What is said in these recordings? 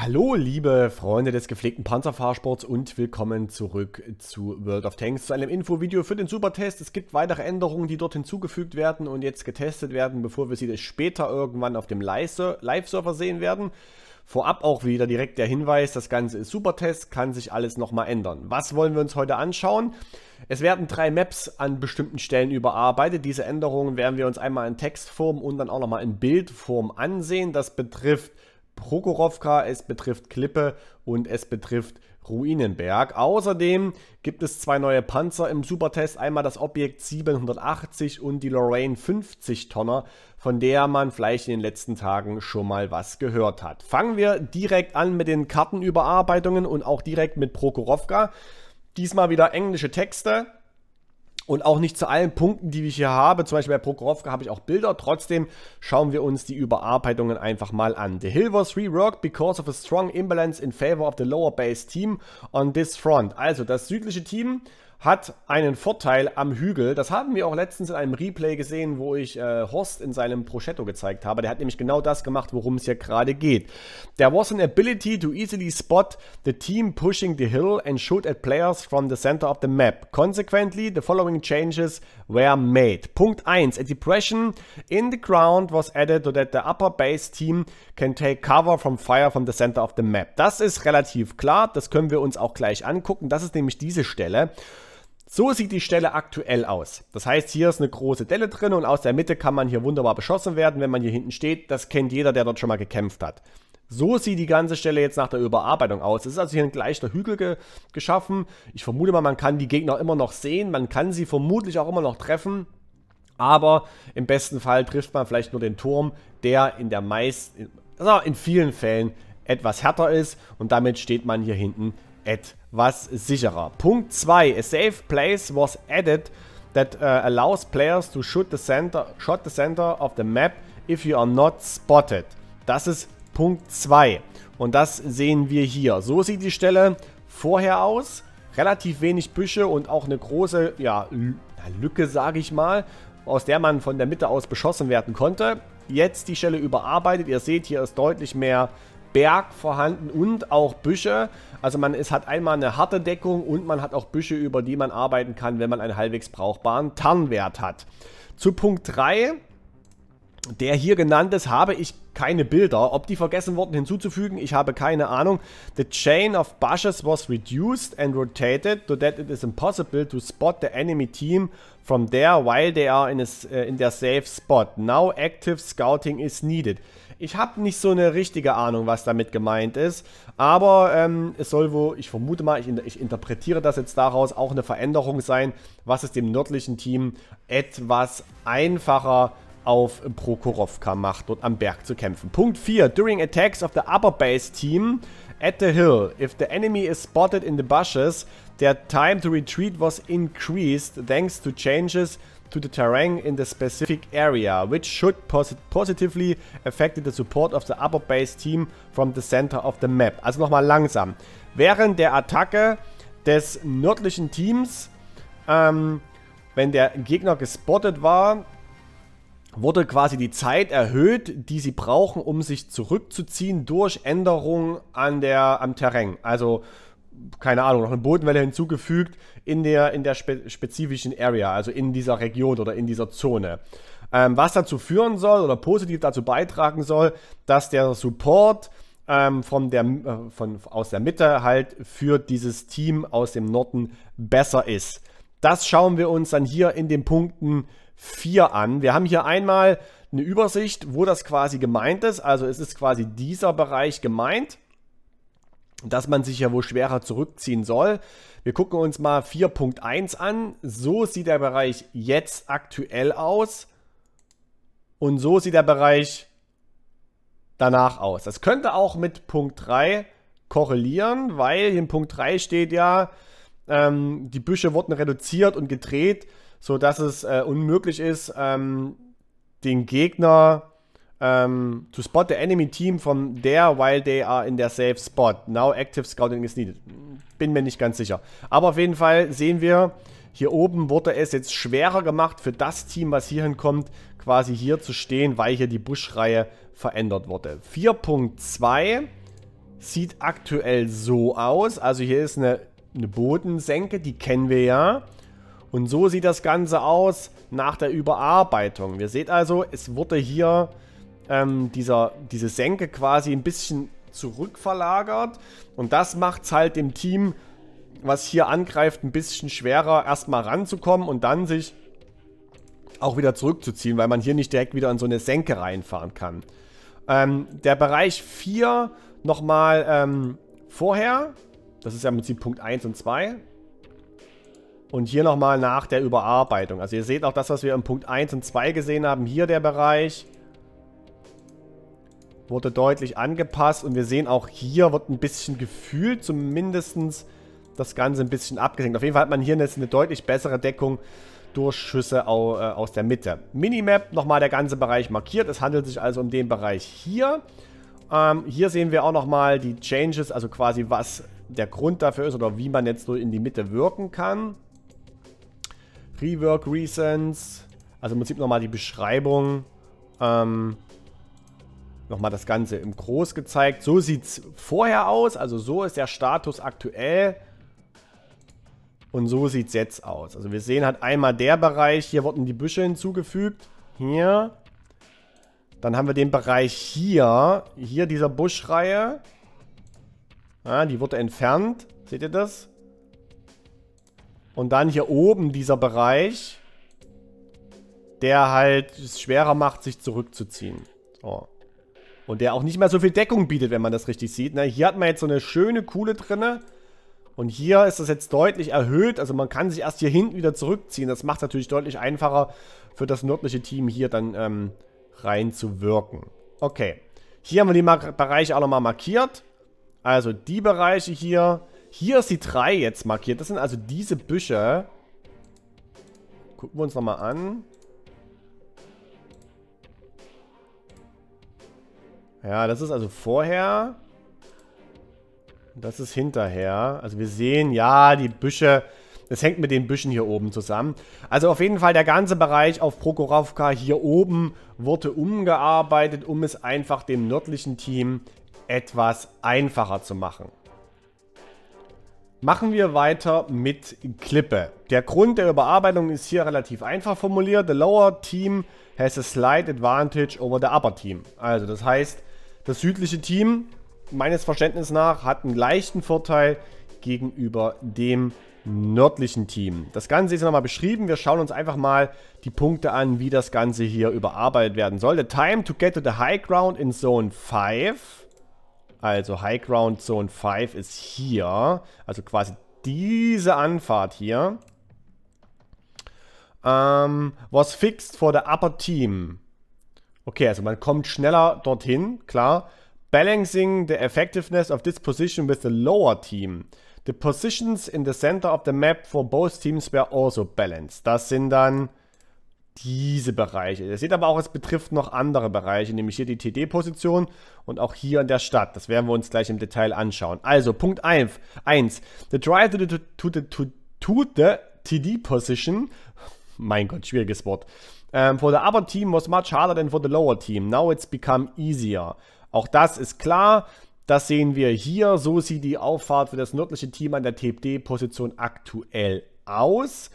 Hallo, liebe Freunde des gepflegten Panzerfahrsports und willkommen zurück zu World of Tanks, zu einem Infovideo für den Supertest. Es gibt weitere Änderungen, die dort hinzugefügt werden und jetzt getestet werden, bevor wir sie später irgendwann auf dem Live-Server sehen werden. Vorab auch wieder direkt der Hinweis, das Ganze ist Supertest, kann sich alles nochmal ändern. Was wollen wir uns heute anschauen? Es werden drei Maps an bestimmten Stellen überarbeitet. Diese Änderungen werden wir uns einmal in Textform und dann auch nochmal in Bildform ansehen. Das betrifft Prokhorovka, es betrifft Klippe und es betrifft Ruinenberg. Außerdem gibt es zwei neue Panzer im Supertest. Einmal das Objekt 780 und die Lorraine 50 Tonner, von der man vielleicht in den letzten Tagen schon mal was gehört hat. Fangen wir direkt an mit den Kartenüberarbeitungen und auch direkt mit Prokhorovka. Diesmal wieder englische Texte und auch nicht zu allen Punkten, die ich hier habe. Zum Beispiel bei Prokorovka habe ich auch Bilder. Trotzdem schauen wir uns die Überarbeitungen einfach mal an. The Hill was reworked because of a strong imbalance in favor of the lower base team on this front. Also das südliche Team hat einen Vorteil am Hügel. Das haben wir auch letztens in einem Replay gesehen, wo ich äh, Horst in seinem Prosciutto gezeigt habe. Der hat nämlich genau das gemacht, worum es hier gerade geht. There was an ability to easily spot the team pushing the hill and shoot at players from the center of the map. Consequently, the following changes were made. Punkt 1. A depression in the ground was added so that the upper base team can take cover from fire from the center of the map. Das ist relativ klar. Das können wir uns auch gleich angucken. Das ist nämlich diese Stelle. So sieht die Stelle aktuell aus. Das heißt, hier ist eine große Delle drin und aus der Mitte kann man hier wunderbar beschossen werden, wenn man hier hinten steht. Das kennt jeder, der dort schon mal gekämpft hat. So sieht die ganze Stelle jetzt nach der Überarbeitung aus. Es ist also hier ein gleicher Hügel ge geschaffen. Ich vermute mal, man kann die Gegner immer noch sehen. Man kann sie vermutlich auch immer noch treffen. Aber im besten Fall trifft man vielleicht nur den Turm, der in der meisten, also in vielen Fällen etwas härter ist. Und damit steht man hier hinten etwas sicherer. Punkt 2. A safe place was added that uh, allows players to shoot the center, shot the center of the map if you are not spotted. Das ist Punkt 2. Und das sehen wir hier. So sieht die Stelle vorher aus. Relativ wenig Büsche und auch eine große ja, Lücke, sage ich mal, aus der man von der Mitte aus beschossen werden konnte. Jetzt die Stelle überarbeitet. Ihr seht, hier ist deutlich mehr Berg vorhanden und auch Büsche. Also man es hat einmal eine harte Deckung und man hat auch Büsche, über die man arbeiten kann, wenn man einen halbwegs brauchbaren Tarnwert hat. Zu Punkt 3, der hier genannt ist, habe ich keine Bilder. Ob die vergessen wurden hinzuzufügen, ich habe keine Ahnung. The chain of bushes was reduced and rotated, so that it is impossible to spot the enemy team from there while they are in, a, äh, in their safe spot. Now active scouting is needed. Ich habe nicht so eine richtige Ahnung, was damit gemeint ist. Aber ähm, es soll wohl, ich vermute mal, ich, ich interpretiere das jetzt daraus, auch eine Veränderung sein, was es dem nördlichen Team etwas einfacher auf Prokhorovka macht, dort am Berg zu kämpfen. Punkt 4. During attacks of the upper base team at the hill, if the enemy is spotted in the bushes, their time to retreat was increased thanks to changes to the terrain in the specific area, which should posit positively affect the support of the upper base team from the center of the map. Also nochmal langsam. Während der Attacke des nördlichen Teams, ähm, wenn der Gegner gespottet war, wurde quasi die Zeit erhöht, die sie brauchen, um sich zurückzuziehen durch Änderungen an der, am Terrain. Also keine Ahnung, noch eine Bodenwelle hinzugefügt in der, in der spe spezifischen Area, also in dieser Region oder in dieser Zone. Ähm, was dazu führen soll oder positiv dazu beitragen soll, dass der Support ähm, von der, äh, von, aus der Mitte halt für dieses Team aus dem Norden besser ist. Das schauen wir uns dann hier in den Punkten 4 an. Wir haben hier einmal eine Übersicht, wo das quasi gemeint ist. Also es ist quasi dieser Bereich gemeint dass man sich ja wohl schwerer zurückziehen soll. Wir gucken uns mal 4.1 an. So sieht der Bereich jetzt aktuell aus. Und so sieht der Bereich danach aus. Das könnte auch mit Punkt 3 korrelieren, weil in Punkt 3 steht ja, ähm, die Büsche wurden reduziert und gedreht, sodass es äh, unmöglich ist, ähm, den Gegner um, ähm, to spot the enemy team from there while they are in their safe spot. Now active scouting is needed. Bin mir nicht ganz sicher. Aber auf jeden Fall sehen wir, hier oben wurde es jetzt schwerer gemacht für das Team, was hier hinkommt, quasi hier zu stehen, weil hier die Buschreihe verändert wurde. 4.2 sieht aktuell so aus. Also hier ist eine, eine Bodensenke, die kennen wir ja. Und so sieht das Ganze aus nach der Überarbeitung. Wir seht also, es wurde hier ähm, dieser, diese Senke quasi ein bisschen zurückverlagert. Und das macht es halt dem Team, was hier angreift, ein bisschen schwerer, erstmal ranzukommen und dann sich auch wieder zurückzuziehen, weil man hier nicht direkt wieder in so eine Senke reinfahren kann. Ähm, der Bereich 4 nochmal ähm, vorher, das ist ja im Prinzip Punkt 1 und 2. Und hier nochmal nach der Überarbeitung. Also ihr seht auch das, was wir im Punkt 1 und 2 gesehen haben. Hier der Bereich, wurde deutlich angepasst und wir sehen auch hier wird ein bisschen gefühlt zumindest das Ganze ein bisschen abgesenkt. Auf jeden Fall hat man hier jetzt eine deutlich bessere Deckung durch Schüsse äh, aus der Mitte. Minimap, nochmal der ganze Bereich markiert. Es handelt sich also um den Bereich hier. Ähm, hier sehen wir auch nochmal die Changes, also quasi was der Grund dafür ist oder wie man jetzt so in die Mitte wirken kann. Rework Reasons, also im Prinzip nochmal die Beschreibung, ähm, nochmal das Ganze im Groß gezeigt. So sieht es vorher aus, also so ist der Status aktuell. Und so sieht es jetzt aus. Also wir sehen halt einmal der Bereich, hier wurden die Büsche hinzugefügt. Hier. Dann haben wir den Bereich hier, hier dieser Buschreihe. Ja, die wurde entfernt. Seht ihr das? Und dann hier oben dieser Bereich, der halt es schwerer macht, sich zurückzuziehen. So. Und der auch nicht mehr so viel Deckung bietet, wenn man das richtig sieht. Na, ne? hier hat man jetzt so eine schöne Kuhle drinne. Und hier ist das jetzt deutlich erhöht. Also man kann sich erst hier hinten wieder zurückziehen. Das macht es natürlich deutlich einfacher für das nördliche Team hier dann ähm, reinzuwirken. Okay. Hier haben wir die Mar Bereiche auch nochmal markiert. Also die Bereiche hier. Hier ist die 3 jetzt markiert. Das sind also diese Büsche. Gucken wir uns nochmal an. Ja, das ist also vorher. Das ist hinterher. Also wir sehen, ja, die Büsche... Das hängt mit den Büschen hier oben zusammen. Also auf jeden Fall der ganze Bereich auf Prokhorovka hier oben wurde umgearbeitet, um es einfach dem nördlichen Team etwas einfacher zu machen. Machen wir weiter mit Klippe. Der Grund der Überarbeitung ist hier relativ einfach formuliert. The lower team has a slight advantage over the upper team. Also das heißt, das südliche Team, meines Verständnisses nach, hat einen leichten Vorteil gegenüber dem nördlichen Team. Das Ganze ist nochmal beschrieben. Wir schauen uns einfach mal die Punkte an, wie das Ganze hier überarbeitet werden soll. The time to get to the high ground in Zone 5. Also High Ground Zone 5 ist hier. Also quasi diese Anfahrt hier. Um, ähm, was fixed for the upper team. Okay, also man kommt schneller dorthin, klar. Balancing the effectiveness of this position with the lower team. The positions in the center of the map for both teams were also balanced. Das sind dann diese Bereiche. Ihr seht aber auch, es betrifft noch andere Bereiche, nämlich hier die TD-Position und auch hier in der Stadt. Das werden wir uns gleich im Detail anschauen. Also, Punkt 1. The drive to the, to the, to the TD-Position. Mein Gott, schwieriges Wort. Um, ähm, for the upper team was much harder than for the lower team. Now it's become easier. Auch das ist klar. Das sehen wir hier. So sieht die Auffahrt für das nördliche Team an der TPD-Position aktuell aus.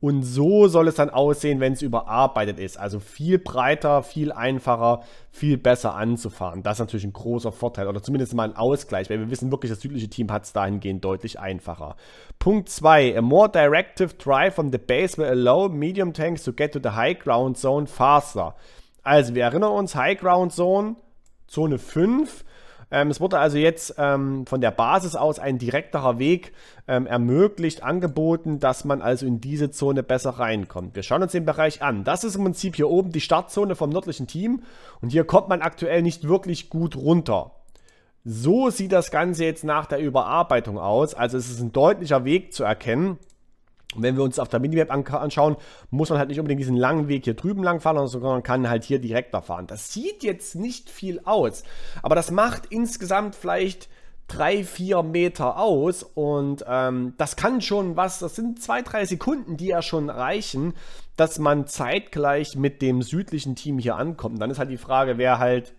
Und so soll es dann aussehen, wenn es überarbeitet ist. Also viel breiter, viel einfacher, viel besser anzufahren. Das ist natürlich ein großer Vorteil oder zumindest mal ein Ausgleich, weil wir wissen wirklich, das südliche Team hat es dahingehend deutlich einfacher. Punkt 2. A more directive drive from the base will allow medium tanks to get to the high ground zone faster. Also wir erinnern uns, High Ground Zone, Zone 5 ähm, es wurde also jetzt ähm, von der Basis aus ein direkterer Weg ähm, ermöglicht, angeboten, dass man also in diese Zone besser reinkommt. Wir schauen uns den Bereich an. Das ist im Prinzip hier oben die Startzone vom nördlichen Team und hier kommt man aktuell nicht wirklich gut runter. So sieht das Ganze jetzt nach der Überarbeitung aus. Also es ist ein deutlicher Weg zu erkennen. Und wenn wir uns auf der Minimap anschauen, muss man halt nicht unbedingt diesen langen Weg hier drüben lang fahren, sondern man kann halt hier direkt da fahren. Das sieht jetzt nicht viel aus, aber das macht insgesamt vielleicht drei, vier Meter aus und ähm, das kann schon was, das sind zwei, drei Sekunden, die ja schon reichen, dass man zeitgleich mit dem südlichen Team hier ankommt. dann ist halt die Frage, wer halt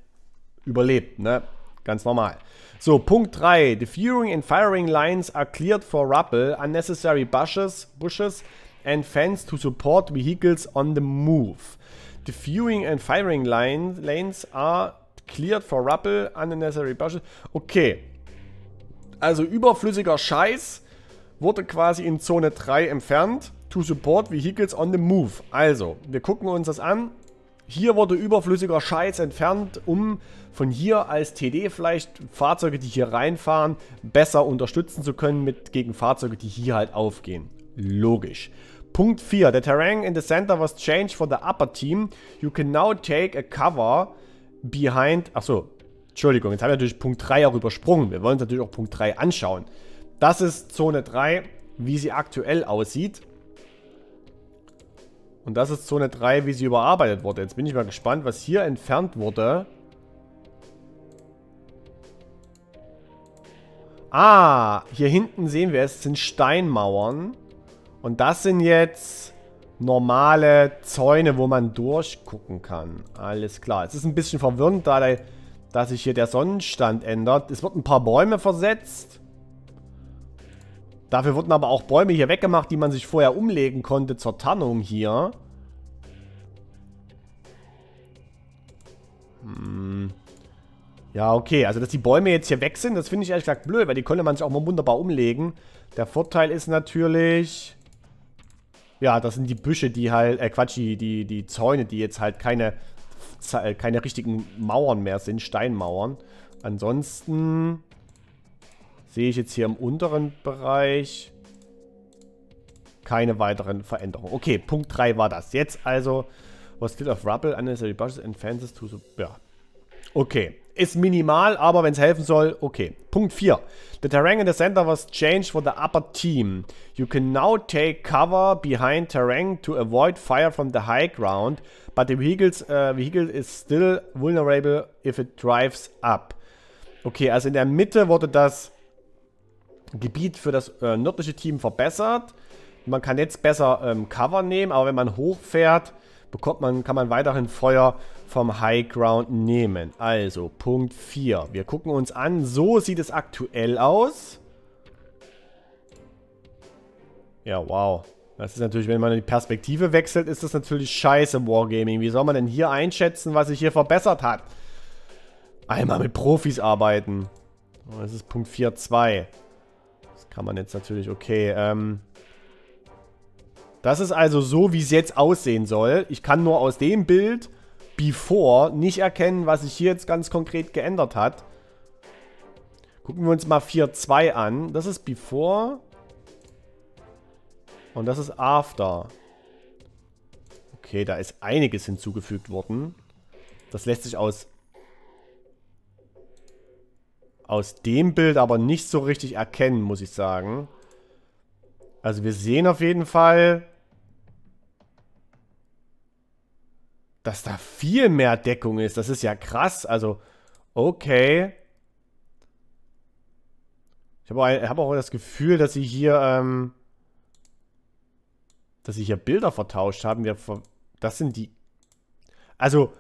überlebt, ne? Ganz normal. So, Punkt 3. The firing and firing lines are cleared for rubble, unnecessary bushes, bushes and fence to support vehicles on the move. The viewing and firing line, lanes are cleared for rubble, unnecessary bushes. Okay. Also überflüssiger Scheiß wurde quasi in Zone 3 entfernt. To support vehicles on the move. Also, wir gucken uns das an. Hier wurde überflüssiger Scheiß entfernt, um von hier als TD vielleicht Fahrzeuge, die hier reinfahren, besser unterstützen zu können mit gegen Fahrzeuge, die hier halt aufgehen. Logisch. Punkt 4. The terrain in the center was changed for the upper team. You can now take a cover behind... Achso, Entschuldigung, jetzt haben wir natürlich Punkt 3 auch übersprungen. Wir wollen uns natürlich auch Punkt 3 anschauen. Das ist Zone 3, wie sie aktuell aussieht. Und das ist Zone 3, wie sie überarbeitet wurde. Jetzt bin ich mal gespannt, was hier entfernt wurde. Ah, hier hinten sehen wir, es sind Steinmauern. Und das sind jetzt normale Zäune, wo man durchgucken kann. Alles klar. Es ist ein bisschen verwirrend, da der, dass sich hier der Sonnenstand ändert. Es wird ein paar Bäume versetzt. Dafür wurden aber auch Bäume hier weggemacht, die man sich vorher umlegen konnte zur Tarnung hier. Hm. Ja, okay. Also, dass die Bäume jetzt hier weg sind, das finde ich ehrlich gesagt blöd, weil die konnte man sich auch mal wunderbar umlegen. Der Vorteil ist natürlich... Ja, das sind die Büsche, die halt... Äh, Quatsch, die, die, die Zäune, die jetzt halt keine, äh, keine richtigen Mauern mehr sind. Steinmauern. Ansonsten... Sehe ich jetzt hier im unteren Bereich keine weiteren Veränderungen. Okay, Punkt 3 war das. Jetzt also, was still of rubble, unnecessary bushes and fences to... ja. Okay, ist minimal, aber wenn es helfen soll, okay. Punkt 4. The terrain in the center was changed for the upper team. You can now take cover behind terrain to avoid fire from the high ground, but the vehicles, uh, äh, vehicle is still vulnerable if it drives up. Okay, also in der Mitte wurde das Gebiet für das äh, nördliche Team verbessert. Man kann jetzt besser ähm, Cover nehmen, aber wenn man hochfährt, bekommt man, kann man weiterhin Feuer vom High Ground nehmen. Also, Punkt 4. Wir gucken uns an, so sieht es aktuell aus. Ja, wow. Das ist natürlich, wenn man die Perspektive wechselt, ist das natürlich scheiße Wargaming. Wie soll man denn hier einschätzen, was sich hier verbessert hat? Einmal mit Profis arbeiten. Das ist Punkt 4, 2. Kann man jetzt natürlich, okay, ähm... Das ist also so, wie es jetzt aussehen soll. Ich kann nur aus dem Bild Before nicht erkennen, was sich hier jetzt ganz konkret geändert hat. Gucken wir uns mal 4.2 an. Das ist Before. Und das ist After. Okay, da ist einiges hinzugefügt worden. Das lässt sich aus aus dem Bild aber nicht so richtig erkennen, muss ich sagen. Also wir sehen auf jeden Fall, dass da viel mehr Deckung ist. Das ist ja krass. Also, okay. Ich habe hab auch das Gefühl, dass sie hier, ähm, dass sie hier Bilder vertauscht haben. Wir, das sind die... Also,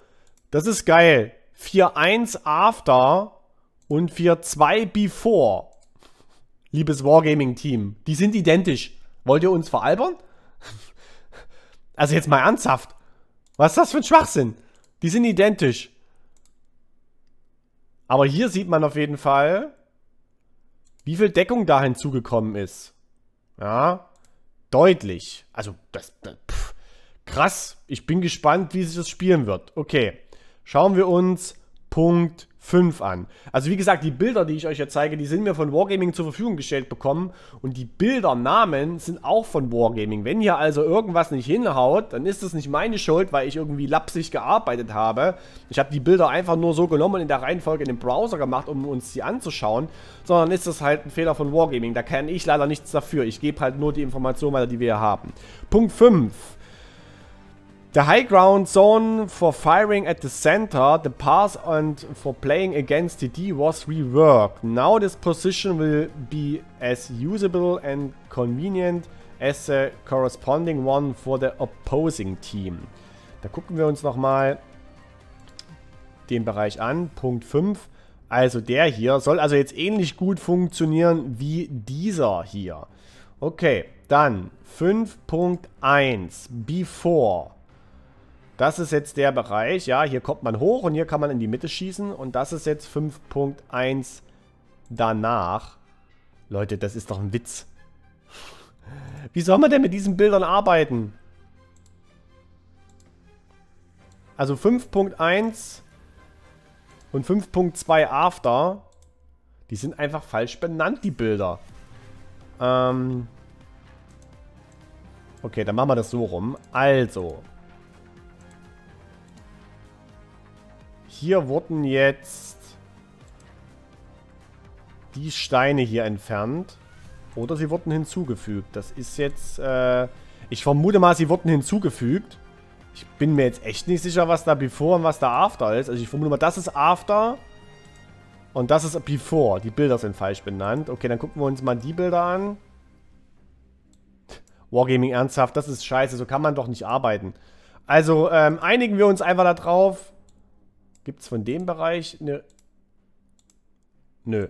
das ist geil. 4-1 After und 4-2 Before. Liebes Wargaming-Team. Die sind identisch. Wollt ihr uns veralbern? also jetzt mal ernsthaft. Was ist das für ein Schwachsinn? Die sind identisch. Aber hier sieht man auf jeden Fall, wie viel Deckung da hinzugekommen ist. Ja, deutlich. Also, das, das pff, krass. Ich bin gespannt, wie sich das spielen wird. Okay, schauen wir uns Punkt 5 an. Also wie gesagt, die Bilder, die ich euch jetzt zeige, die sind mir von Wargaming zur Verfügung gestellt bekommen und die Bildernamen sind auch von Wargaming. Wenn hier also irgendwas nicht hinhaut, dann ist das nicht meine Schuld, weil ich irgendwie lapsig gearbeitet habe. Ich habe die Bilder einfach nur so genommen und in der Reihenfolge in den Browser gemacht, um uns die anzuschauen, sondern ist das halt ein Fehler von Wargaming. Da kann ich leider nichts dafür. Ich gebe halt nur die Informationen weiter, die wir hier haben. Punkt 5. The high ground zone for firing at the center, the pass and for playing against the D was reworked. Now this position will be as usable and convenient as the corresponding one for the opposing team. Da gucken wir uns nochmal den Bereich an, Punkt 5. Also der hier soll also jetzt ähnlich gut funktionieren wie dieser hier. Okay, dann 5.1 Before. Das ist jetzt der Bereich, ja, hier kommt man hoch und hier kann man in die Mitte schießen und das ist jetzt 5.1 danach. Leute, das ist doch ein Witz. Wie soll man denn mit diesen Bildern arbeiten? Also 5.1 und 5.2 After, die sind einfach falsch benannt, die Bilder. Ähm okay, dann machen wir das so rum. Also, Hier wurden jetzt die Steine hier entfernt. Oder sie wurden hinzugefügt. Das ist jetzt... Äh, ich vermute mal, sie wurden hinzugefügt. Ich bin mir jetzt echt nicht sicher, was da Before und was da After ist. Also ich vermute mal, das ist After und das ist Before. Die Bilder sind falsch benannt. Okay, dann gucken wir uns mal die Bilder an. Wargaming ernsthaft, das ist scheiße. So kann man doch nicht arbeiten. Also ähm, einigen wir uns einfach darauf, Gibt es von dem Bereich eine... Nö.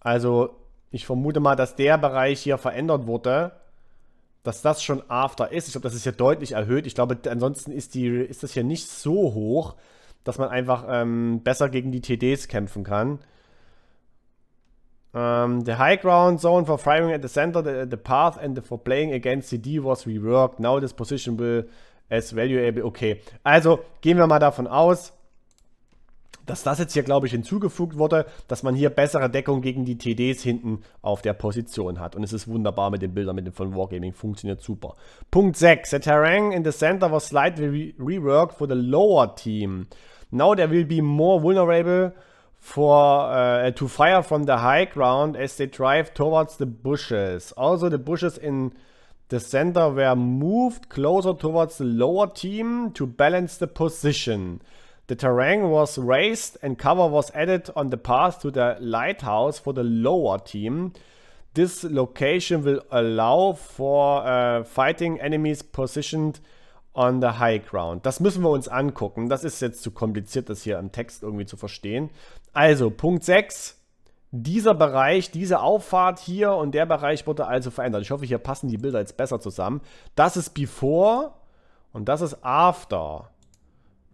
Also, ich vermute mal, dass der Bereich hier verändert wurde. Dass das schon After ist. Ich glaube, das ist hier deutlich erhöht. Ich glaube, ansonsten ist, die, ist das hier nicht so hoch, dass man einfach ähm, besser gegen die TDs kämpfen kann. Um, ähm, the high ground zone for firing at the center, the, the path and the, for playing against CD was reworked. Now this position will as valuable, okay. Also gehen wir mal davon aus, dass das jetzt hier, glaube ich, hinzugefügt wurde, dass man hier bessere Deckung gegen die TDs hinten auf der Position hat. Und es ist wunderbar mit den Bildern mit dem von Wargaming, funktioniert super. Punkt 6. The terrain in the center was slightly reworked for the lower team. Now there will be more vulnerable for uh, to fire from the high ground as they drive towards the bushes. Also the bushes in The center were moved closer towards the lower team to balance the position. The terrain was raised and cover was added on the path to the lighthouse for the lower team. This location will allow for uh, fighting enemies positioned on the high ground. Das müssen wir uns angucken. Das ist jetzt zu kompliziert, das hier im Text irgendwie zu verstehen. Also, Punkt 6. dieser Bereich, diese Auffahrt hier und der Bereich wurde also verändert. Ich hoffe, hier passen die Bilder jetzt besser zusammen. Das ist Before und das ist After.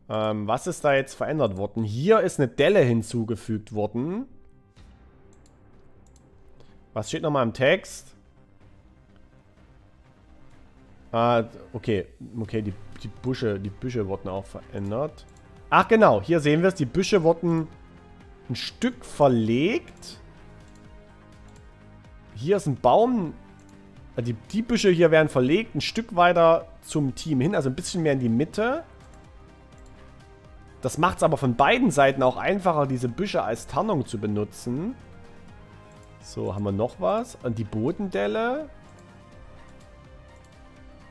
Ähm, was ist da jetzt verändert worden? Hier ist eine Delle hinzugefügt worden. Was steht nochmal im Text? Ah, okay. Okay, die, die, Busche, die Büsche wurden auch verändert. Ach genau, hier sehen wir es. Die Büsche wurden ein Stück verlegt. Hier ist ein Baum. Also die, die Büsche hier werden verlegt, ein Stück weiter zum Team hin, also ein bisschen mehr in die Mitte. Das macht es aber von beiden Seiten auch einfacher, diese Büsche als Tarnung zu benutzen. So, haben wir noch was? Und die Bodendelle.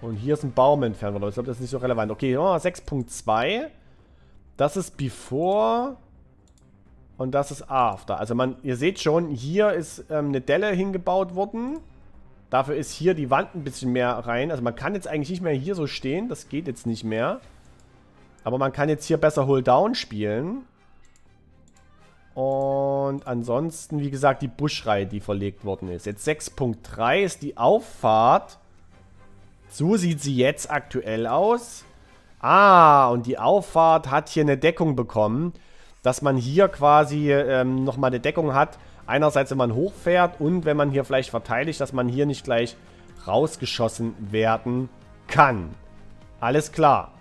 Und hier ist ein Baum entfernt Ich glaube, das ist nicht so relevant. Okay, oh, 6.2. Das ist Before und das ist After. Also man, ihr seht schon, hier ist ähm, eine Delle hingebaut worden. Dafür ist hier die Wand ein bisschen mehr rein. Also man kann jetzt eigentlich nicht mehr hier so stehen. Das geht jetzt nicht mehr. Aber man kann jetzt hier besser Hold Down spielen. Und ansonsten, wie gesagt, die Buschreihe, die verlegt worden ist. Jetzt 6.3 ist die Auffahrt. So sieht sie jetzt aktuell aus. Ah, und die Auffahrt hat hier eine Deckung bekommen dass man hier quasi ähm, nochmal eine Deckung hat. Einerseits, wenn man hochfährt und wenn man hier vielleicht verteidigt, dass man hier nicht gleich rausgeschossen werden kann. Alles klar.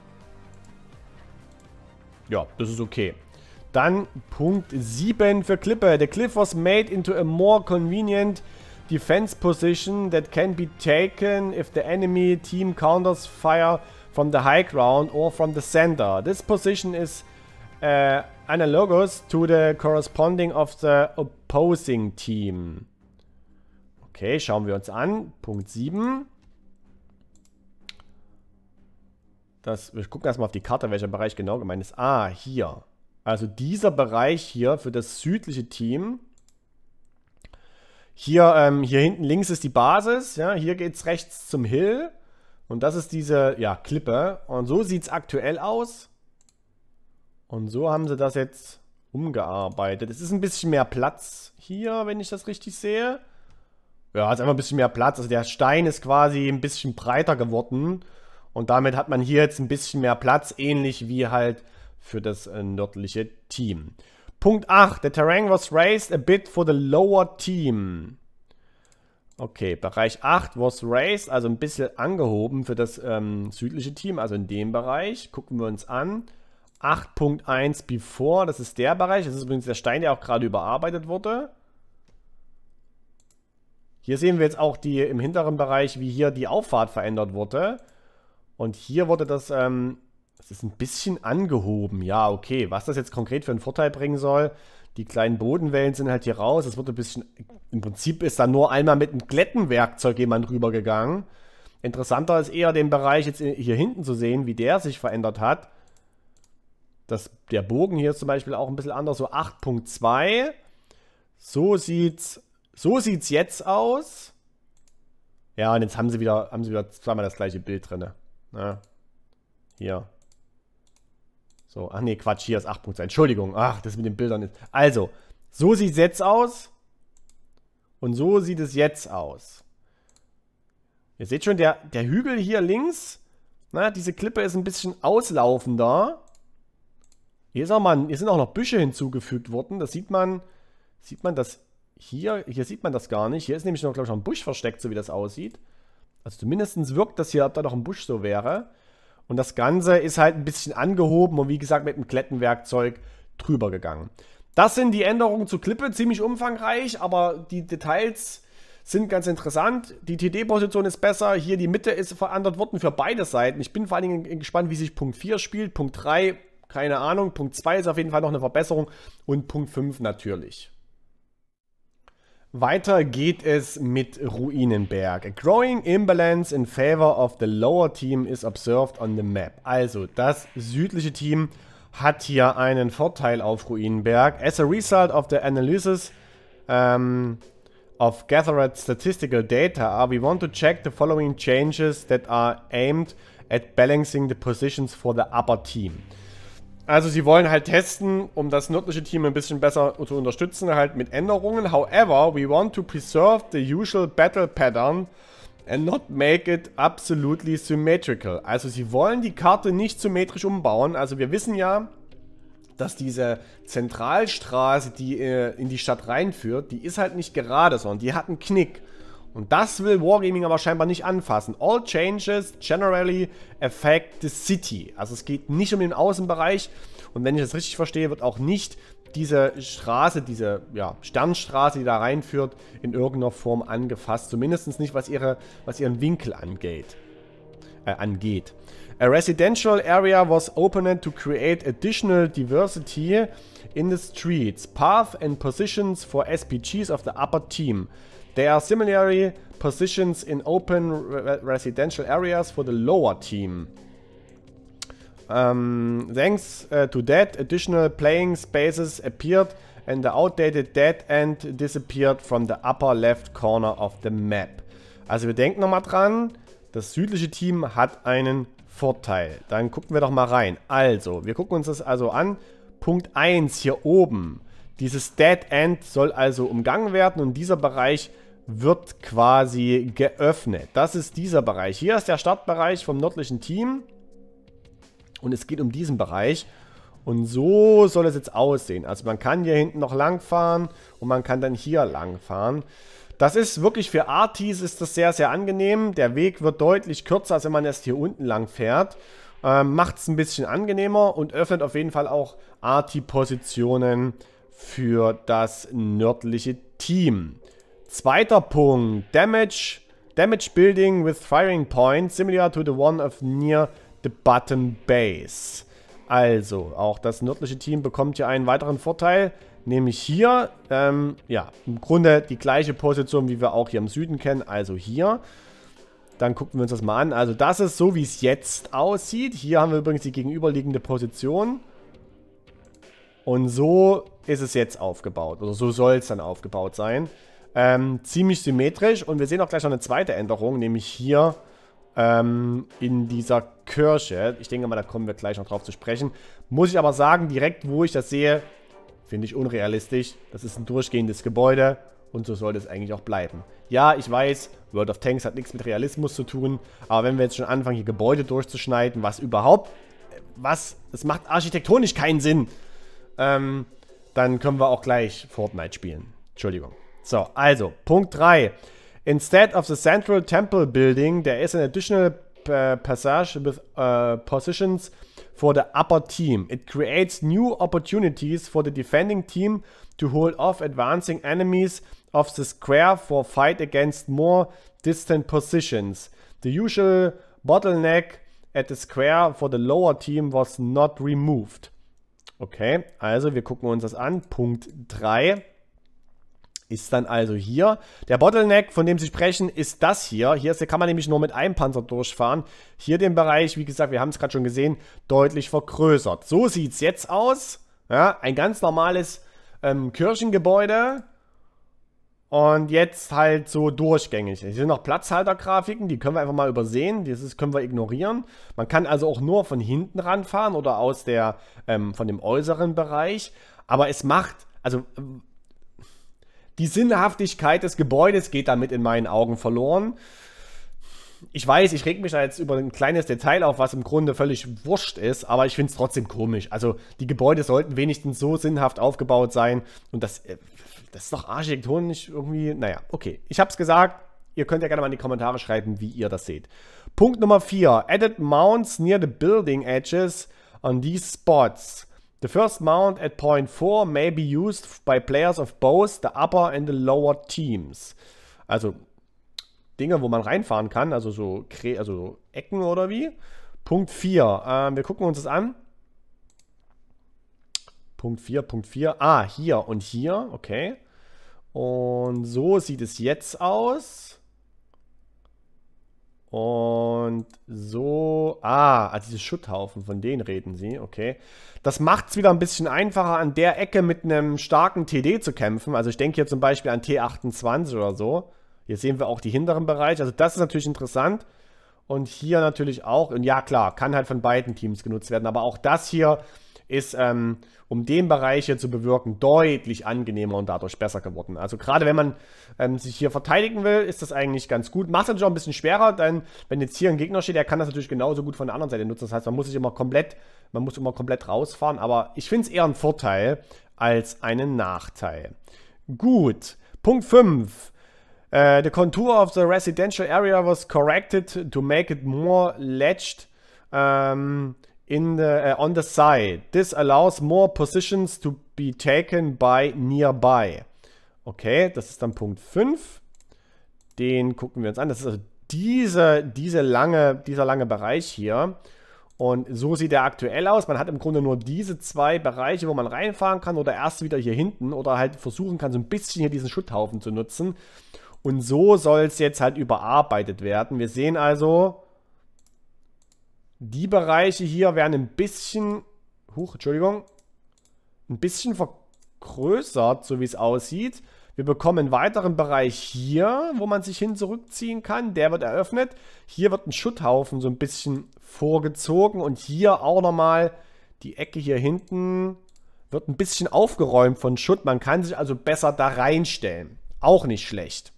Ja, das ist okay. Dann Punkt 7 für Klippe. The cliff was made into a more convenient defense position that can be taken if the enemy team counters fire from the high ground or from the center. This position is... Uh, analogous to the corresponding of the opposing team. Okay, schauen wir uns an. Punkt 7. Das, wir gucken erstmal auf die Karte, welcher Bereich genau gemeint ist. Ah, hier. Also dieser Bereich hier für das südliche Team. Hier, ähm, hier hinten links ist die Basis. Ja, hier geht es rechts zum Hill. Und das ist diese ja, Klippe. Und so sieht es aktuell aus. Und so haben sie das jetzt umgearbeitet. Es ist ein bisschen mehr Platz hier, wenn ich das richtig sehe. Ja, es ist einfach ein bisschen mehr Platz. Also der Stein ist quasi ein bisschen breiter geworden. Und damit hat man hier jetzt ein bisschen mehr Platz, ähnlich wie halt für das äh, nördliche Team. Punkt 8. The terrain was raised a bit for the lower team. Okay, Bereich 8 was raised, also ein bisschen angehoben für das ähm, südliche Team, also in dem Bereich. Gucken wir uns an. 8.1 Before, das ist der Bereich. Das ist übrigens der Stein, der auch gerade überarbeitet wurde. Hier sehen wir jetzt auch die im hinteren Bereich, wie hier die Auffahrt verändert wurde. Und hier wurde das, ähm, das ist ein bisschen angehoben. Ja, okay. Was das jetzt konkret für einen Vorteil bringen soll, die kleinen Bodenwellen sind halt hier raus. Es wurde ein bisschen, im Prinzip ist da nur einmal mit einem Glättenwerkzeug jemand rübergegangen. Interessanter ist eher den Bereich jetzt hier hinten zu sehen, wie der sich verändert hat das, der Bogen hier ist zum Beispiel auch ein bisschen anders, so 8.2. So sieht's, so sieht's jetzt aus. Ja, und jetzt haben sie wieder, haben sie wieder zweimal das gleiche Bild drin. Ne? Hier. So, ach nee, Quatsch, hier ist 8.2. Entschuldigung, ach, das mit den Bildern ist. Also, so sieht's jetzt aus. Und so sieht es jetzt aus. Ihr seht schon, der, der Hügel hier links, na, ne, diese Klippe ist ein bisschen auslaufender. Hier, ist auch mal, hier sind auch noch Büsche hinzugefügt worden. Das sieht man, sieht man das hier, hier sieht man das gar nicht. Hier ist nämlich noch, glaube ich, noch ein Busch versteckt, so wie das aussieht. Also zumindest wirkt das hier, ob da noch ein Busch so wäre. Und das Ganze ist halt ein bisschen angehoben und wie gesagt mit einem Klettenwerkzeug drüber gegangen. Das sind die Änderungen zur Klippe, ziemlich umfangreich, aber die Details sind ganz interessant. Die TD-Position ist besser, hier die Mitte ist verändert worden für beide Seiten. Ich bin vor allen Dingen gespannt, wie sich Punkt 4 spielt, Punkt 3 keine Ahnung. Punkt 2 ist auf jeden Fall noch eine Verbesserung und Punkt 5 natürlich. Weiter geht es mit Ruinenberg. A growing imbalance in favor of the lower team is observed on the map. Also, das südliche Team hat hier einen Vorteil auf Ruinenberg. As a result of the analysis um, ähm, of gathered statistical data, we want to check the following changes that are aimed at balancing the positions for the upper team. Also sie wollen halt testen, um das nördliche Team ein bisschen besser zu unterstützen, halt mit Änderungen. However, we want to preserve the usual battle pattern and not make it absolutely symmetrical. Also sie wollen die Karte nicht symmetrisch umbauen. Also wir wissen ja, dass diese Zentralstraße, die äh, in die Stadt reinführt, die ist halt nicht gerade, sondern die hat einen Knick. Und das will Wargaming aber scheinbar nicht anfassen. All changes generally affect the city. Also es geht nicht um den Außenbereich. Und wenn ich das richtig verstehe, wird auch nicht diese Straße, diese ja, Sternstraße, die da reinführt, in irgendeiner Form angefasst. Zumindest nicht, was, ihre, was ihren Winkel angeht. Äh, angeht. A residential area was opened to create additional diversity in the streets, path and positions for SPGs of the upper team. There are similarly positions in open re residential areas for the lower team. Um, thanks uh, to that, additional playing spaces appeared and the outdated dead end disappeared from the upper left corner of the map. Also wir denken nochmal dran, das südliche Team hat einen Vorteil. Dann gucken wir doch mal rein. Also, wir gucken uns das also an. Punkt 1 hier oben. Dieses Dead End soll also umgangen werden und dieser Bereich wird quasi geöffnet. Das ist dieser Bereich. Hier ist der Startbereich vom nördlichen Team. Und es geht um diesen Bereich. Und so soll es jetzt aussehen. Also man kann hier hinten noch lang fahren und man kann dann hier lang fahren. Das ist wirklich für Artis ist das sehr, sehr angenehm. Der Weg wird deutlich kürzer, als wenn man erst hier unten lang fährt. Ähm, Macht es ein bisschen angenehmer und öffnet auf jeden Fall auch Arti-Positionen für das nördliche Team. Zweiter Punkt. Damage, damage building with firing point similar to the one of near the bottom base. Also, auch das nördliche Team bekommt hier einen weiteren Vorteil. Nämlich hier, ähm, ja, im Grunde die gleiche Position, wie wir auch hier im Süden kennen. Also hier. Dann gucken wir uns das mal an. Also das ist so, wie es jetzt aussieht. Hier haben wir übrigens die gegenüberliegende Position. Und so ist es jetzt aufgebaut. Oder so soll es dann aufgebaut sein. Ähm, ziemlich symmetrisch. Und wir sehen auch gleich noch eine zweite Änderung, nämlich hier ähm, in dieser Kirche. Ich denke mal, da kommen wir gleich noch drauf zu sprechen. Muss ich aber sagen, direkt wo ich das sehe, finde ich unrealistisch. Das ist ein durchgehendes Gebäude und so sollte es eigentlich auch bleiben. Ja, ich weiß, World of Tanks hat nichts mit Realismus zu tun, aber wenn wir jetzt schon anfangen, hier Gebäude durchzuschneiden, was überhaupt, was, das macht architektonisch keinen Sinn, ähm, dann können wir auch gleich Fortnite spielen. Entschuldigung. So, also, Punkt 3. Instead of the central temple building, there is an additional uh, passage with uh, positions for the upper team. It creates new opportunities for the defending team to hold off advancing enemies of the square for fight against more distant positions. The usual bottleneck at the square for the lower team was not removed. Okay, also wir gucken uns das an. Punkt 3 ist dann also hier. Der Bottleneck, von dem Sie sprechen, ist das hier. Hier kann man nämlich nur mit einem Panzer durchfahren. Hier den Bereich, wie gesagt, wir haben es gerade schon gesehen, deutlich vergrößert. So sieht es jetzt aus. Ja, ein ganz normales ähm, Kirchengebäude. Und jetzt halt so durchgängig. Hier sind noch Platzhaltergrafiken, die können wir einfach mal übersehen. Das können wir ignorieren. Man kann also auch nur von hinten ranfahren oder aus der, ähm, von dem äußeren Bereich. Aber es macht, also die Sinnhaftigkeit des Gebäudes geht damit in meinen Augen verloren. Ich weiß, ich reg mich da jetzt über ein kleines Detail auf, was im Grunde völlig wurscht ist, aber ich finde es trotzdem komisch. Also die Gebäude sollten wenigstens so sinnhaft aufgebaut sein und das, äh, das ist doch architektonisch irgendwie, naja, okay. Ich habe es gesagt, ihr könnt ja gerne mal in die Kommentare schreiben, wie ihr das seht. Punkt Nummer 4. Added Mounts near the building edges on these spots The first mount at point 4 may be used by players of both the upper and the lower teams. Also Dinge, wo man reinfahren kann, also so, also Ecken oder wie. Punkt 4. Ähm, wir gucken uns das an. Punkt 4, Punkt 4. Ah, hier und hier, okay. Und so sieht es jetzt aus. Und so, ah, also ah, diese Schutthaufen, von denen reden sie, okay. Das macht es wieder ein bisschen einfacher, an der Ecke mit einem starken TD zu kämpfen. Also ich denke hier zum Beispiel an T28 oder so. Hier sehen wir auch die hinteren Bereiche. Also das ist natürlich interessant. Und hier natürlich auch. Und ja, klar, kann halt von beiden Teams genutzt werden. Aber auch das hier ist, ähm, um den Bereich hier zu bewirken, deutlich angenehmer und dadurch besser geworden. Also gerade wenn man ähm, sich hier verteidigen will, ist das eigentlich ganz gut. Macht es natürlich auch ein bisschen schwerer, denn wenn jetzt hier ein Gegner steht, der kann das natürlich genauso gut von der anderen Seite nutzen. Das heißt, man muss sich immer komplett, man muss immer komplett rausfahren, aber ich finde es eher ein Vorteil als einen Nachteil. Gut, Punkt 5. Uh, äh, the contour of the residential area was corrected to make it more ledged um, ähm, in the, uh, on the side. This allows more positions to be taken by nearby. Okay, das ist dann Punkt 5. Den gucken wir uns an. Das ist also diese, diese lange, dieser lange Bereich hier. Und so sieht er aktuell aus. Man hat im Grunde nur diese zwei Bereiche, wo man reinfahren kann oder erst wieder hier hinten oder halt versuchen kann, so ein bisschen hier diesen Schutthaufen zu nutzen. Und so soll es jetzt halt überarbeitet werden. Wir sehen also, die Bereiche hier werden ein bisschen... Huch, Entschuldigung. Ein bisschen vergrößert, so wie es aussieht. Wir bekommen einen weiteren Bereich hier, wo man sich hin zurückziehen kann. Der wird eröffnet. Hier wird ein Schutthaufen so ein bisschen vorgezogen. Und hier auch nochmal die Ecke hier hinten wird ein bisschen aufgeräumt von Schutt. Man kann sich also besser da reinstellen. Auch nicht schlecht.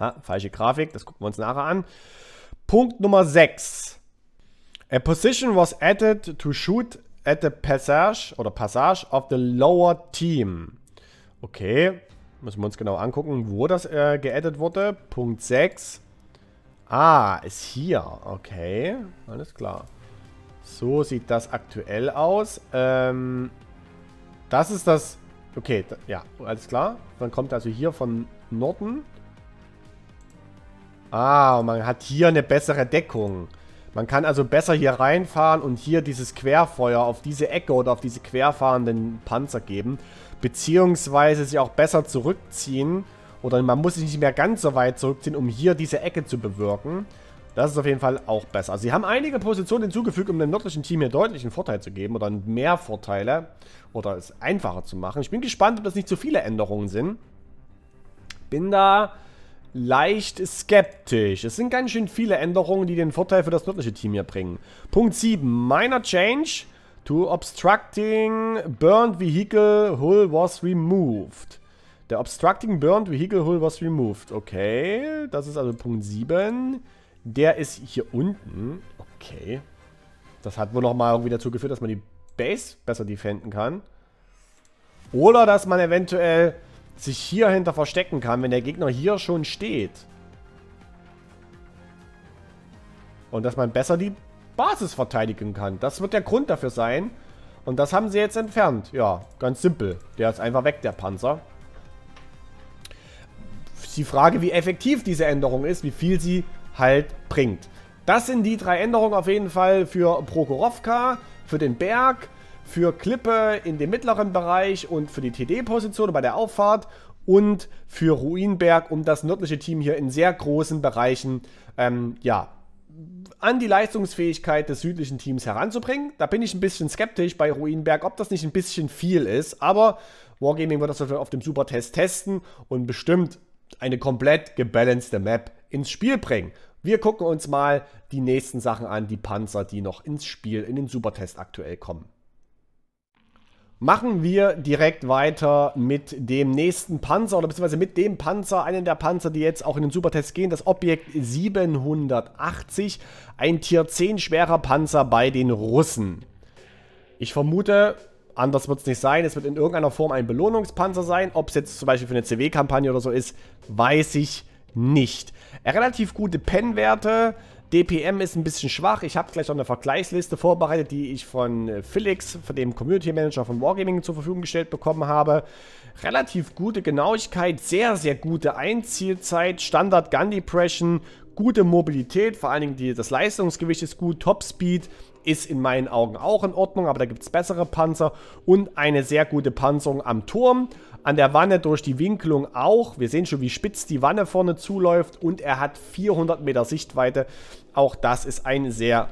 Ha, falsche Grafik, das gucken wir uns nachher an. Punkt Nummer 6. A position was added to shoot at the passage oder Passage of the lower team. Okay, müssen wir uns genau angucken, wo das äh, geaddet wurde. Punkt 6. Ah, ist hier. Okay, alles klar. So sieht das aktuell aus. Ähm, das ist das... Okay, ja, alles klar. Man kommt also hier von Norden. Ah, man hat hier eine bessere Deckung. Man kann also besser hier reinfahren und hier dieses Querfeuer auf diese Ecke oder auf diese querfahrenden Panzer geben. Beziehungsweise sich auch besser zurückziehen. Oder man muss sich nicht mehr ganz so weit zurückziehen, um hier diese Ecke zu bewirken. Das ist auf jeden Fall auch besser. Also sie haben einige Positionen hinzugefügt, um dem nördlichen Team hier deutlichen Vorteil zu geben. Oder mehr Vorteile. Oder es einfacher zu machen. Ich bin gespannt, ob das nicht zu viele Änderungen sind. Bin da leicht skeptisch. Es sind ganz schön viele Änderungen, die den Vorteil für das nördliche Team hier bringen. Punkt 7. Minor Change to Obstructing Burned Vehicle Hull was removed. Der Obstructing Burned Vehicle Hull was removed. Okay, das ist also Punkt 7. Der ist hier unten. Okay. Das hat wohl nochmal irgendwie dazu geführt, dass man die Base besser defenden kann. Oder dass man eventuell sich hier hinter verstecken kann, wenn der Gegner hier schon steht. Und dass man besser die Basis verteidigen kann. Das wird der Grund dafür sein. Und das haben sie jetzt entfernt. Ja, ganz simpel. Der ist einfach weg, der Panzer. Die Frage, wie effektiv diese Änderung ist, wie viel sie halt bringt. Das sind die drei Änderungen auf jeden Fall für Prokhorovka, für den Berg für Klippe in dem mittleren Bereich und für die TD-Position bei der Auffahrt und für Ruinberg, um das nördliche Team hier in sehr großen Bereichen ähm, ja, an die Leistungsfähigkeit des südlichen Teams heranzubringen. Da bin ich ein bisschen skeptisch bei Ruinberg, ob das nicht ein bisschen viel ist, aber Wargaming wird das auf dem Supertest testen und bestimmt eine komplett gebalancete Map ins Spiel bringen. Wir gucken uns mal die nächsten Sachen an, die Panzer, die noch ins Spiel in den Supertest aktuell kommen machen wir direkt weiter mit dem nächsten Panzer oder beziehungsweise mit dem Panzer, einen der Panzer, die jetzt auch in den Supertest gehen, das Objekt 780, ein Tier 10 schwerer Panzer bei den Russen. Ich vermute, anders wird es nicht sein, es wird in irgendeiner Form ein Belohnungspanzer sein, ob es jetzt zum Beispiel für eine CW-Kampagne oder so ist, weiß ich nicht. Relativ gute Pennwerte. werte DPM ist ein bisschen schwach. Ich habe gleich noch eine Vergleichsliste vorbereitet, die ich von äh, Felix, von dem Community Manager von Wargaming, zur Verfügung gestellt bekommen habe. Relativ gute Genauigkeit, sehr, sehr gute Einzielzeit, Standard Gun Depression, gute Mobilität, vor allen Dingen die, das Leistungsgewicht ist gut, Top Speed ist in meinen Augen auch in Ordnung, aber da gibt es bessere Panzer und eine sehr gute Panzerung am Turm. An der Wanne durch die Winkelung auch. Wir sehen schon, wie spitz die Wanne vorne zuläuft und er hat 400 Meter Sichtweite. Auch das ist ein sehr,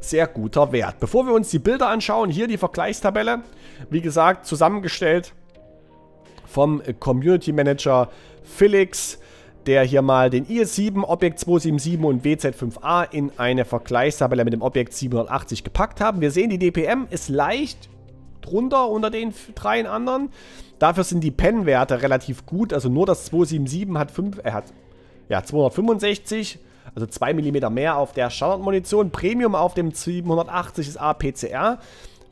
sehr guter Wert. Bevor wir uns die Bilder anschauen, hier die Vergleichstabelle. Wie gesagt, zusammengestellt vom Community Manager Felix, der hier mal den IS-7, Objekt 277 und WZ-5A in eine Vergleichstabelle mit dem Objekt 780 gepackt haben. Wir sehen, die DPM ist leicht drunter unter den drei anderen. Dafür sind die Pen-Werte relativ gut. Also nur das 277 hat, 5, äh, hat ja, 265 also 2 mm mehr auf der Standardmunition, Premium auf dem 780 ist APCR,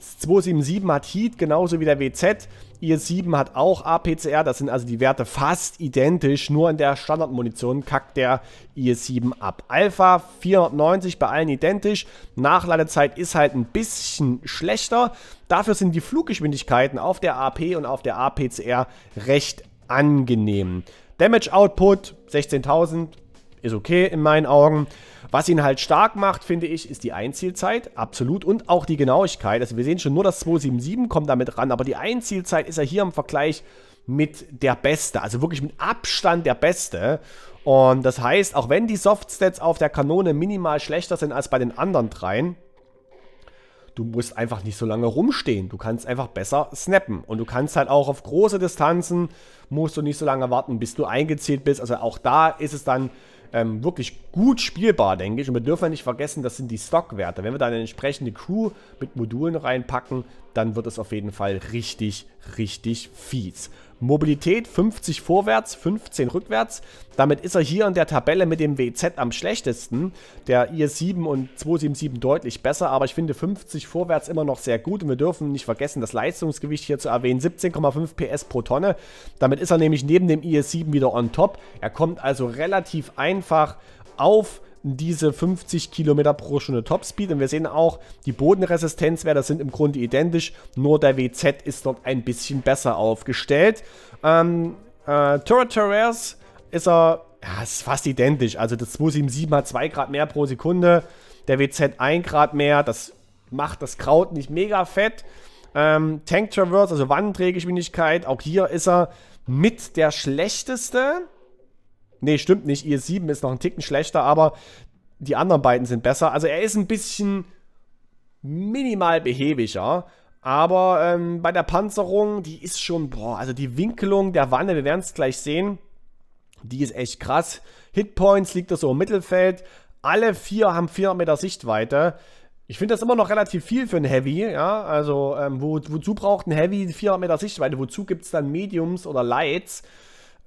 277 hat Heat, genauso wie der WZ, IS-7 hat auch APCR, das sind also die Werte fast identisch, nur in der Standardmunition kackt der IS-7 ab. Alpha 490 bei allen identisch, Nachladezeit ist halt ein bisschen schlechter, dafür sind die Fluggeschwindigkeiten auf der AP und auf der APCR recht angenehm. Damage Output 16.000, ist okay in meinen Augen. Was ihn halt stark macht, finde ich, ist die Einzielzeit, absolut, und auch die Genauigkeit. Also wir sehen schon, nur dass 277 kommt damit ran, aber die Einzielzeit ist ja hier im Vergleich mit der Beste, also wirklich mit Abstand der Beste. Und das heißt, auch wenn die Softstats auf der Kanone minimal schlechter sind als bei den anderen dreien, du musst einfach nicht so lange rumstehen. Du kannst einfach besser snappen. Und du kannst halt auch auf große Distanzen, musst du nicht so lange warten, bis du eingezielt bist. Also auch da ist es dann ähm, wirklich gut spielbar, denke ich. Und wir dürfen nicht vergessen, das sind die Stockwerte. Wenn wir da eine entsprechende Crew mit Modulen reinpacken, dann wird es auf jeden Fall richtig, richtig fies. Mobilität 50 vorwärts, 15 rückwärts. Damit ist er hier in der Tabelle mit dem WZ am schlechtesten. Der IS-7 und 277 deutlich besser, aber ich finde 50 vorwärts immer noch sehr gut. Und wir dürfen nicht vergessen, das Leistungsgewicht hier zu erwähnen, 17,5 PS pro Tonne. Damit ist er nämlich neben dem IS-7 wieder on top. Er kommt also relativ einfach auf diese 50 Kilometer pro Stunde Topspeed. Und wir sehen auch, die Bodenresistenzwerte sind im Grunde identisch, nur der WZ ist dort ein bisschen besser aufgestellt. Ähm, äh, Turret Torres ist er, ja, ist fast identisch. Also das 277 hat 2 Grad mehr pro Sekunde, der WZ 1 Grad mehr, das macht das Kraut nicht mega fett. Ähm, Tank Traverse, also Wandendrehgeschwindigkeit, auch hier ist er mit der schlechteste. Nee, stimmt nicht. IS-7 ist noch ein Ticken schlechter, aber die anderen beiden sind besser. Also er ist ein bisschen minimal behäbiger. Aber ähm, bei der Panzerung, die ist schon, boah, also die Winkelung der Wanne, wir werden es gleich sehen, die ist echt krass. Hitpoints liegt da so im Mittelfeld. Alle vier haben 400 Meter Sichtweite. Ich finde das immer noch relativ viel für ein Heavy, ja. Also, ähm, wo, wozu braucht ein Heavy 400 Meter Sichtweite? Wozu gibt es dann Mediums oder Lights?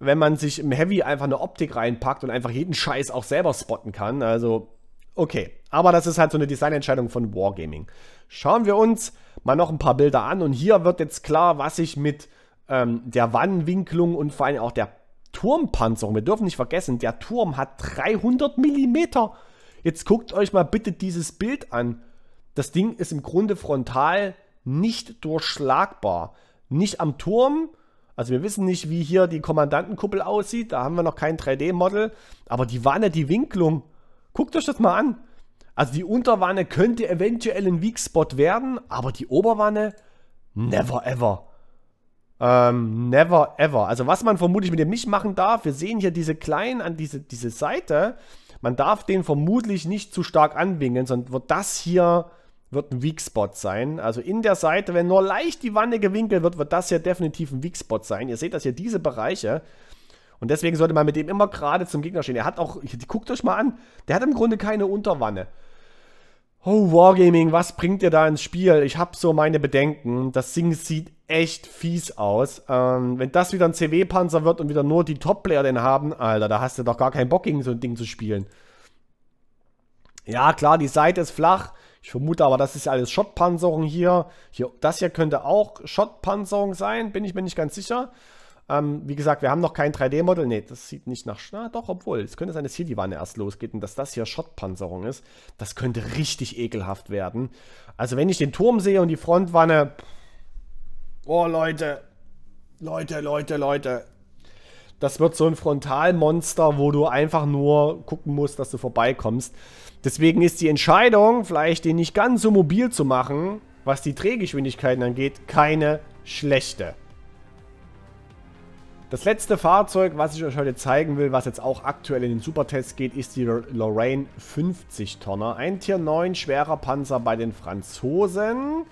wenn man sich im Heavy einfach eine Optik reinpackt und einfach jeden Scheiß auch selber spotten kann. Also, okay. Aber das ist halt so eine Designentscheidung von Wargaming. Schauen wir uns mal noch ein paar Bilder an. Und hier wird jetzt klar, was ich mit ähm, der Wannenwinklung und vor allem auch der Turmpanzerung, wir dürfen nicht vergessen, der Turm hat 300 Millimeter. Jetzt guckt euch mal bitte dieses Bild an. Das Ding ist im Grunde frontal nicht durchschlagbar. Nicht am Turm, also wir wissen nicht, wie hier die Kommandantenkuppel aussieht. Da haben wir noch kein 3D-Model. Aber die Wanne, die Winklung, guckt euch das mal an. Also die Unterwanne könnte eventuell ein Weak Spot werden, aber die Oberwanne, never ever. Ähm, never ever. Also was man vermutlich mit dem nicht machen darf, wir sehen hier diese kleinen an diese, diese Seite. Man darf den vermutlich nicht zu stark anwinkeln, sonst wird das hier wird ein Weak Spot sein. Also in der Seite, wenn nur leicht die Wanne gewinkelt wird, wird das hier definitiv ein Weak Spot sein. Ihr seht das hier, diese Bereiche. Und deswegen sollte man mit dem immer gerade zum Gegner stehen. Er hat auch, guckt euch mal an, der hat im Grunde keine Unterwanne. Oh, Wargaming, was bringt ihr da ins Spiel? Ich habe so meine Bedenken. Das Ding sieht echt fies aus. Ähm, wenn das wieder ein CW-Panzer wird und wieder nur die Top-Player den haben, Alter, da hast du doch gar keinen Bock gegen so ein Ding zu spielen. Ja, klar, die Seite ist flach. Ich vermute aber, das ist alles Schottpanzerung hier. hier. Das hier könnte auch Schottpanzerung sein, bin ich mir nicht ganz sicher. Ähm, wie gesagt, wir haben noch kein 3 d modell Ne, das sieht nicht nach... Na doch, obwohl, es könnte sein, dass hier die Wanne erst losgeht und dass das hier Schottpanzerung ist. Das könnte richtig ekelhaft werden. Also wenn ich den Turm sehe und die Frontwanne... Oh, Leute. Leute, Leute, Leute das wird so ein Frontalmonster, wo du einfach nur gucken musst, dass du vorbeikommst. Deswegen ist die Entscheidung, vielleicht den nicht ganz so mobil zu machen, was die Drehgeschwindigkeiten angeht, keine schlechte. Das letzte Fahrzeug, was ich euch heute zeigen will, was jetzt auch aktuell in den Supertest geht, ist die Lorraine 50 Tonner. Ein Tier 9 schwerer Panzer bei den Franzosen.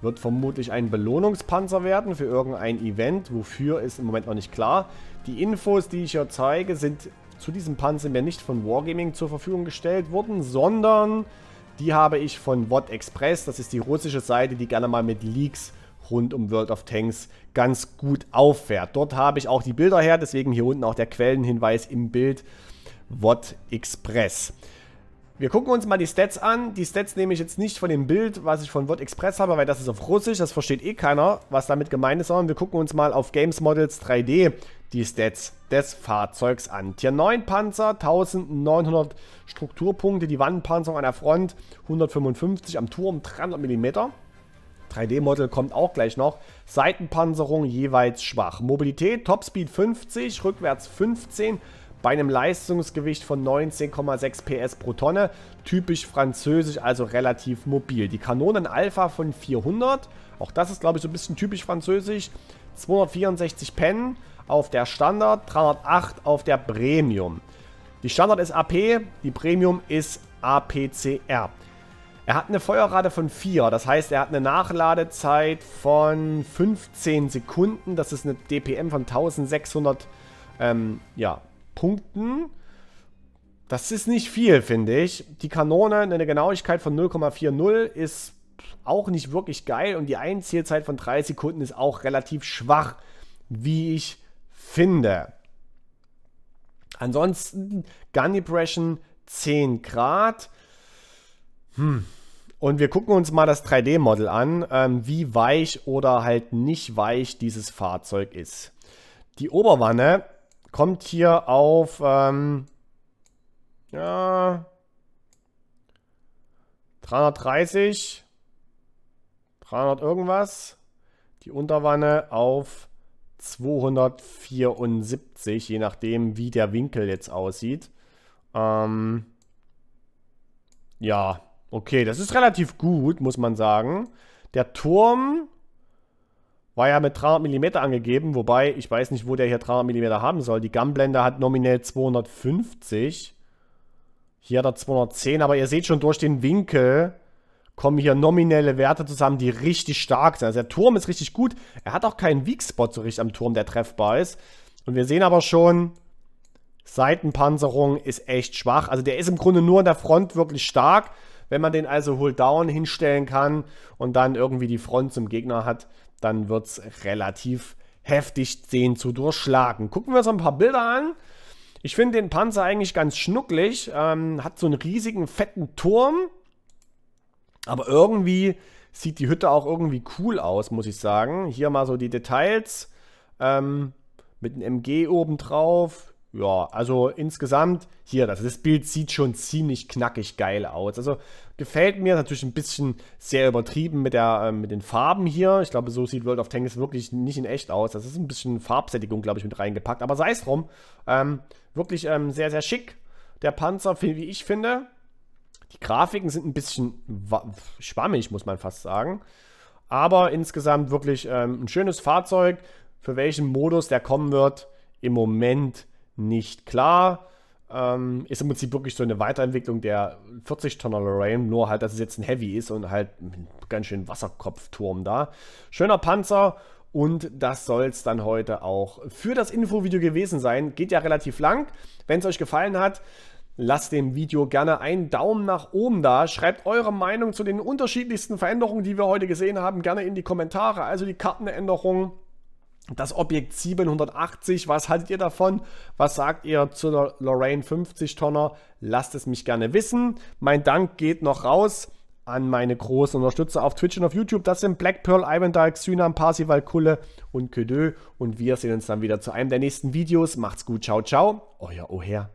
Wird vermutlich ein Belohnungspanzer werden für irgendein Event, wofür ist im Moment noch nicht klar. Die Infos, die ich hier zeige, sind zu diesem Panzer mir nicht von Wargaming zur Verfügung gestellt wurden, sondern die habe ich von WOT Express. Das ist die russische Seite, die gerne mal mit Leaks rund um World of Tanks ganz gut auffährt. Dort habe ich auch die Bilder her, deswegen hier unten auch der Quellenhinweis im Bild WOT Express. Wir gucken uns mal die Stats an. Die Stats nehme ich jetzt nicht von dem Bild, was ich von Word Express habe, weil das ist auf Russisch, das versteht eh keiner, was damit gemeint ist, sondern wir gucken uns mal auf Games Models 3D die Stats des Fahrzeugs an. Tier 9 Panzer, 1900 Strukturpunkte, die Wandpanzerung an der Front, 155 am Turm, 300 mm. 3D-Model kommt auch gleich noch. Seitenpanzerung jeweils schwach. Mobilität, Topspeed 50, rückwärts 15, bei einem Leistungsgewicht von 19,6 PS pro Tonne, typisch französisch, also relativ mobil. Die Kanonen Alpha von 400, auch das ist glaube ich so ein bisschen typisch französisch, 264 Pen auf der Standard, 308 auf der Premium. Die Standard ist AP, die Premium ist APCR. Er hat eine Feuerrate von 4, das heißt, er hat eine Nachladezeit von 15 Sekunden. Das ist eine DPM von 1600 ähm, ja, Punkten. Das ist nicht viel, finde ich. Die Kanone, eine Genauigkeit von 0,40 ist auch nicht wirklich geil und die Einzielzeit von 3 Sekunden ist auch relativ schwach, wie ich finde. Ansonsten Gun Depression 10 Grad. Hm. Und wir gucken uns mal das 3D-Model an, ähm, wie weich oder halt nicht weich dieses Fahrzeug ist. Die Oberwanne kommt hier auf, ähm, ja, 330, 300 irgendwas, die Unterwanne auf 274, je nachdem, wie der Winkel jetzt aussieht. Ähm, ja, okay, das ist relativ gut, muss man sagen. Der Turm war ja mit 300 mm angegeben, wobei ich weiß nicht, wo der hier 300 mm haben soll. Die Gunblender hat nominell 250. Hier hat er 210, aber ihr seht schon durch den Winkel kommen hier nominelle Werte zusammen, die richtig stark sind. Also der Turm ist richtig gut. Er hat auch keinen Weak-Spot so richtig am Turm, der treffbar ist. Und wir sehen aber schon, Seitenpanzerung ist echt schwach. Also der ist im Grunde nur in der Front wirklich stark. Wenn man den also Hold Down hinstellen kann und dann irgendwie die Front zum Gegner hat, dann wird es relativ heftig, den zu durchschlagen. Gucken wir uns ein paar Bilder an. Ich finde den Panzer eigentlich ganz schnucklig. Ähm, hat so einen riesigen, fetten Turm. Aber irgendwie sieht die Hütte auch irgendwie cool aus, muss ich sagen. Hier mal so die Details. Ähm, mit einem MG oben drauf. Ja, also insgesamt, hier, das, das Bild sieht schon ziemlich knackig geil aus. Also gefällt mir, natürlich ein bisschen sehr übertrieben mit, der, äh, mit den Farben hier. Ich glaube, so sieht World of Tanks wirklich nicht in echt aus. Das ist ein bisschen Farbsättigung, glaube ich, mit reingepackt. Aber sei es drum, ähm, wirklich ähm, sehr, sehr schick. Der Panzer, wie ich finde. Die Grafiken sind ein bisschen schwammig, muss man fast sagen. Aber insgesamt wirklich ähm, ein schönes Fahrzeug. Für welchen Modus der kommen wird, im Moment nicht klar. Ähm, ist im Prinzip wirklich so eine Weiterentwicklung der 40-Tonner Lorraine, nur halt, dass es jetzt ein Heavy ist und halt ganz schön Wasserkopfturm da. Schöner Panzer und das soll es dann heute auch für das Infovideo gewesen sein. Geht ja relativ lang. Wenn es euch gefallen hat, lasst dem Video gerne einen Daumen nach oben da. Schreibt eure Meinung zu den unterschiedlichsten Veränderungen, die wir heute gesehen haben, gerne in die Kommentare. Also die Kartenänderungen das Objekt 780, was haltet ihr davon? Was sagt ihr zu der Lorraine 50-Tonner? Lasst es mich gerne wissen. Mein Dank geht noch raus an meine großen Unterstützer auf Twitch und auf YouTube. Das sind Black Pearl, Ivendike, Synam, Parsival, Kulle und Ködö. Und wir sehen uns dann wieder zu einem der nächsten Videos. Macht's gut, ciao, ciao. Euer Oher.